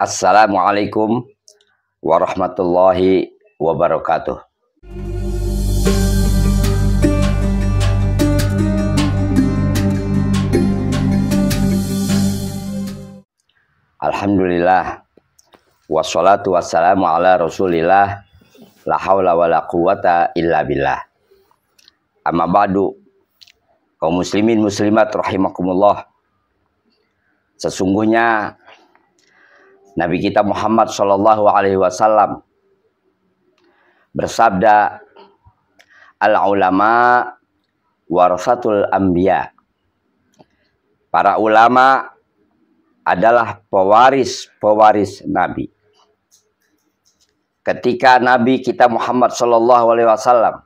Assalamualaikum warahmatullahi wabarakatuh. Alhamdulillah Wassalatu wassalamu ala rasulillah La hawla wa la quwata illa billah Amma ba'du Kaum muslimin muslimat rahimakumullah Sesungguhnya Nabi kita Muhammad Shallallahu Alaihi Wasallam bersabda, al ulama warasatul ambia. Para ulama adalah pewaris-pewaris Nabi. Ketika Nabi kita Muhammad Shallallahu Alaihi Wasallam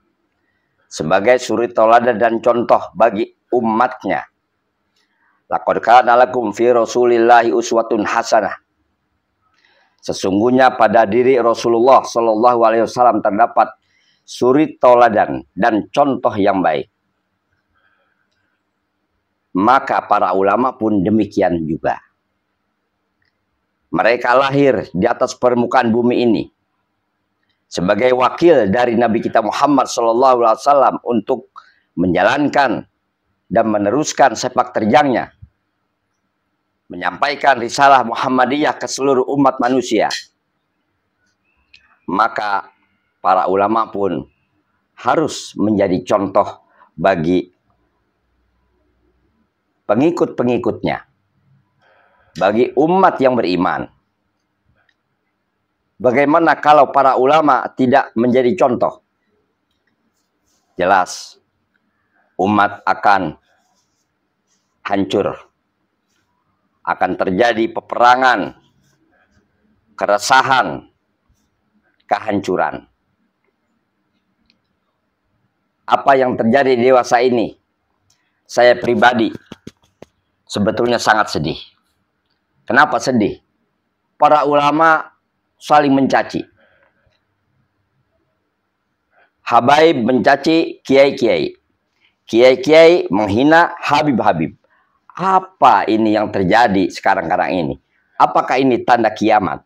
sebagai suri toladan dan contoh bagi umatnya, Laqad kana lakum fi Rasulillahi uswatun hasanah Sesungguhnya pada diri Rasulullah Shallallahu Alaihi Wasallam terdapat suri toladan dan contoh yang baik. Maka para ulama pun demikian juga. Mereka lahir di atas permukaan bumi ini sebagai wakil dari Nabi kita Muhammad Shallallahu Alaihi Wasallam untuk menjalankan dan meneruskan sepak terjangnya menyampaikan risalah Muhammadiyah ke seluruh umat manusia. Maka para ulama pun harus menjadi contoh bagi pengikut-pengikutnya, bagi umat yang beriman. Bagaimana kalau para ulama tidak menjadi contoh? Jelas, umat akan hancur akan terjadi peperangan, keresahan, kehancuran. Apa yang terjadi di dewasa ini? Saya pribadi sebetulnya sangat sedih. Kenapa sedih? Para ulama saling mencaci. Habaib mencaci kiai-kiai. Kiai-kiai menghina Habib-Habib. Apa ini yang terjadi sekarang-karang ini? Apakah ini tanda kiamat?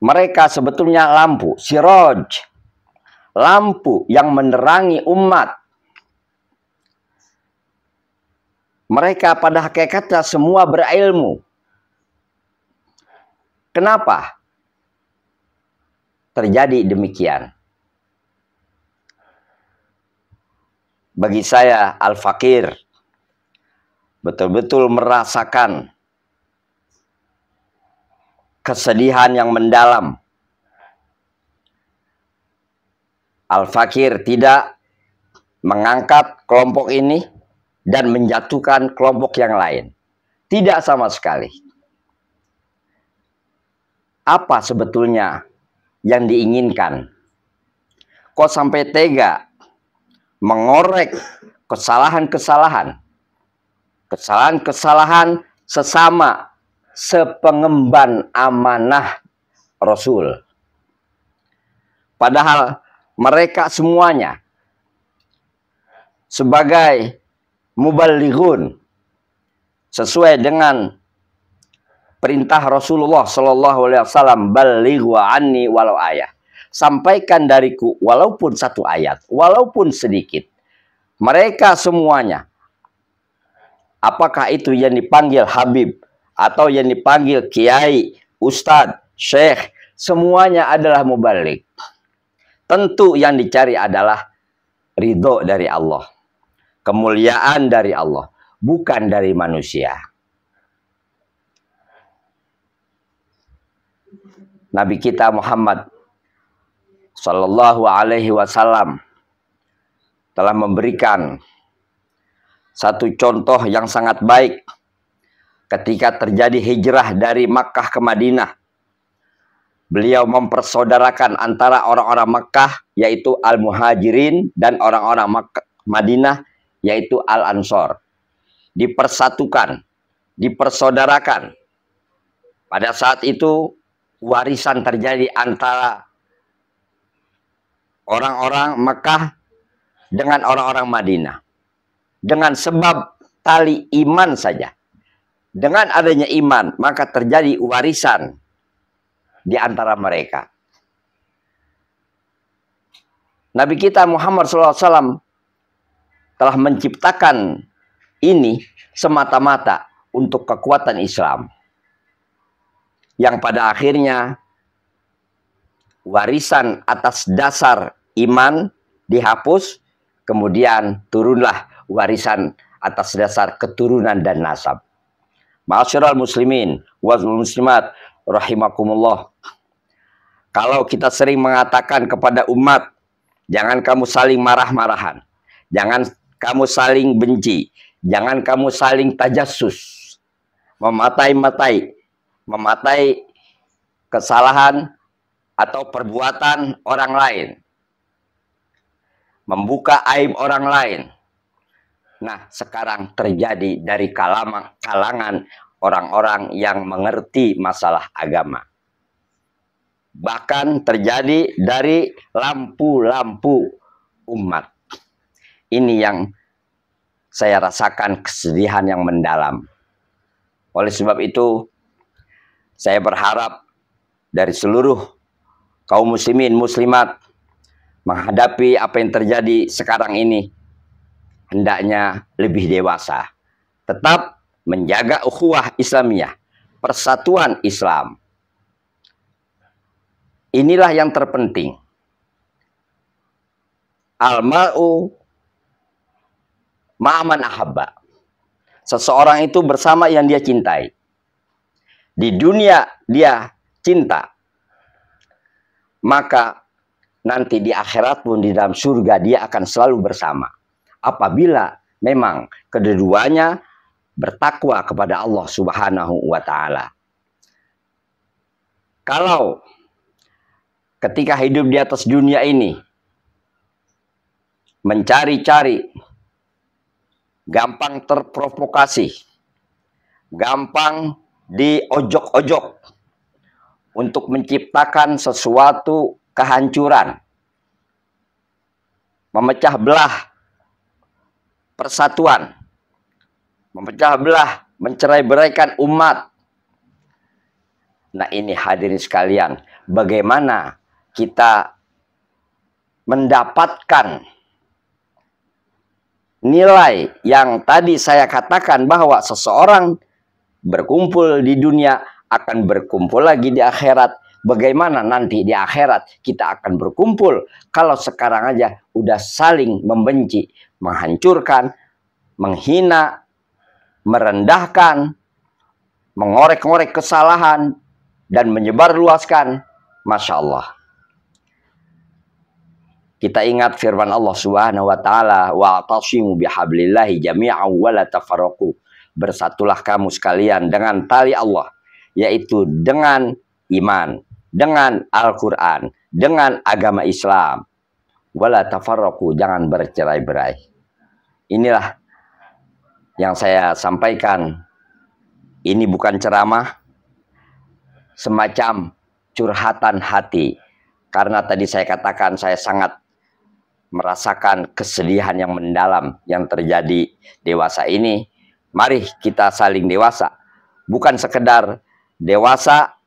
Mereka sebetulnya lampu, siroj. Lampu yang menerangi umat. Mereka pada hakikatnya semua berilmu. Kenapa? Terjadi demikian bagi saya al-fakir betul-betul merasakan kesedihan yang mendalam. Al-Fakir tidak mengangkat kelompok ini dan menjatuhkan kelompok yang lain. Tidak sama sekali. Apa sebetulnya yang diinginkan? Kok sampai tega mengorek kesalahan-kesalahan kesalahan-kesalahan sesama sepengemban amanah Rasul. Padahal mereka semuanya sebagai mubalighun sesuai dengan perintah Rasulullah Shallallahu alaihi wasallam balighu anni walau ayah sampaikan dariku walaupun satu ayat, walaupun sedikit. Mereka semuanya, apakah itu yang dipanggil Habib atau yang dipanggil Kiai, Ustadz, Syekh, semuanya adalah mubalik. Tentu yang dicari adalah ridho dari Allah. Kemuliaan dari Allah. Bukan dari manusia. Nabi kita Muhammad Sallallahu Alaihi Wasallam telah memberikan satu contoh yang sangat baik ketika terjadi hijrah dari Makkah ke Madinah. Beliau mempersaudarakan antara orang-orang Makkah yaitu Al-Muhajirin dan orang-orang Madinah yaitu Al-Ansor. Dipersatukan, dipersaudarakan. Pada saat itu warisan terjadi antara orang-orang Mekah dengan orang-orang Madinah. Dengan sebab tali iman saja. Dengan adanya iman, maka terjadi warisan di antara mereka. Nabi kita Muhammad SAW telah menciptakan ini semata-mata untuk kekuatan Islam. Yang pada akhirnya warisan atas dasar iman dihapus, kemudian turunlah warisan atas dasar keturunan dan nasab. Ma'asyiral muslimin wal muslimat rahimakumullah. Kalau kita sering mengatakan kepada umat, jangan kamu saling marah-marahan. Jangan kamu saling benci. Jangan kamu saling tajassus. Mematai-matai. Mematai kesalahan atau perbuatan orang lain membuka aib orang lain. Nah, sekarang terjadi dari kalangan orang-orang yang mengerti masalah agama. Bahkan terjadi dari lampu-lampu umat. Ini yang saya rasakan kesedihan yang mendalam. Oleh sebab itu, saya berharap dari seluruh kaum muslimin, muslimat, menghadapi apa yang terjadi sekarang ini hendaknya lebih dewasa. Tetap menjaga ukhuwah Islamiyah, persatuan Islam. Inilah yang terpenting. Al-ma'u ma'aman ahabba. Seseorang itu bersama yang dia cintai. Di dunia dia cinta. Maka nanti di akhirat pun di dalam surga dia akan selalu bersama. Apabila memang keduanya bertakwa kepada Allah Subhanahu wa taala. Kalau ketika hidup di atas dunia ini mencari-cari gampang terprovokasi, gampang diojok-ojok untuk menciptakan sesuatu kehancuran, memecah belah persatuan, memecah belah, mencerai beraikan umat. Nah ini hadirin sekalian, bagaimana kita mendapatkan nilai yang tadi saya katakan bahwa seseorang berkumpul di dunia akan berkumpul lagi di akhirat bagaimana nanti di akhirat kita akan berkumpul kalau sekarang aja udah saling membenci, menghancurkan, menghina, merendahkan, mengorek-ngorek kesalahan dan menyebarluaskan. Masya Allah. Kita ingat firman Allah Subhanahu wa taala, "Wa bihablillahi jami'an wa la Bersatulah kamu sekalian dengan tali Allah, yaitu dengan iman dengan Al-Quran, dengan agama Islam. Wala tafarroku, jangan bercerai-berai. Inilah yang saya sampaikan. Ini bukan ceramah, semacam curhatan hati. Karena tadi saya katakan saya sangat merasakan kesedihan yang mendalam yang terjadi dewasa ini. Mari kita saling dewasa. Bukan sekedar dewasa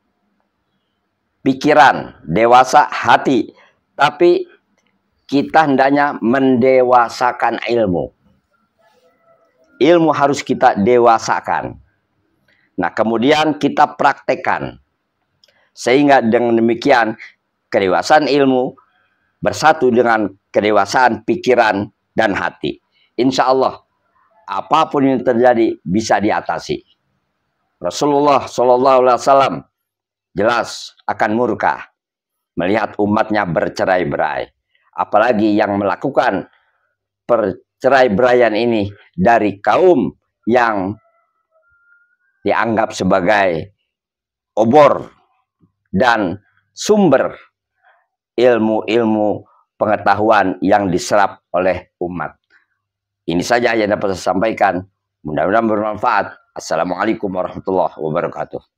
pikiran, dewasa hati, tapi kita hendaknya mendewasakan ilmu. Ilmu harus kita dewasakan. Nah, kemudian kita praktekkan. Sehingga dengan demikian kedewasaan ilmu bersatu dengan kedewasaan pikiran dan hati. Insya Allah apapun yang terjadi bisa diatasi. Rasulullah Shallallahu Alaihi Wasallam jelas akan murka melihat umatnya bercerai-berai. Apalagi yang melakukan percerai-beraian ini dari kaum yang dianggap sebagai obor dan sumber ilmu-ilmu pengetahuan yang diserap oleh umat. Ini saja yang dapat saya sampaikan. Mudah-mudahan bermanfaat. Assalamualaikum warahmatullahi wabarakatuh.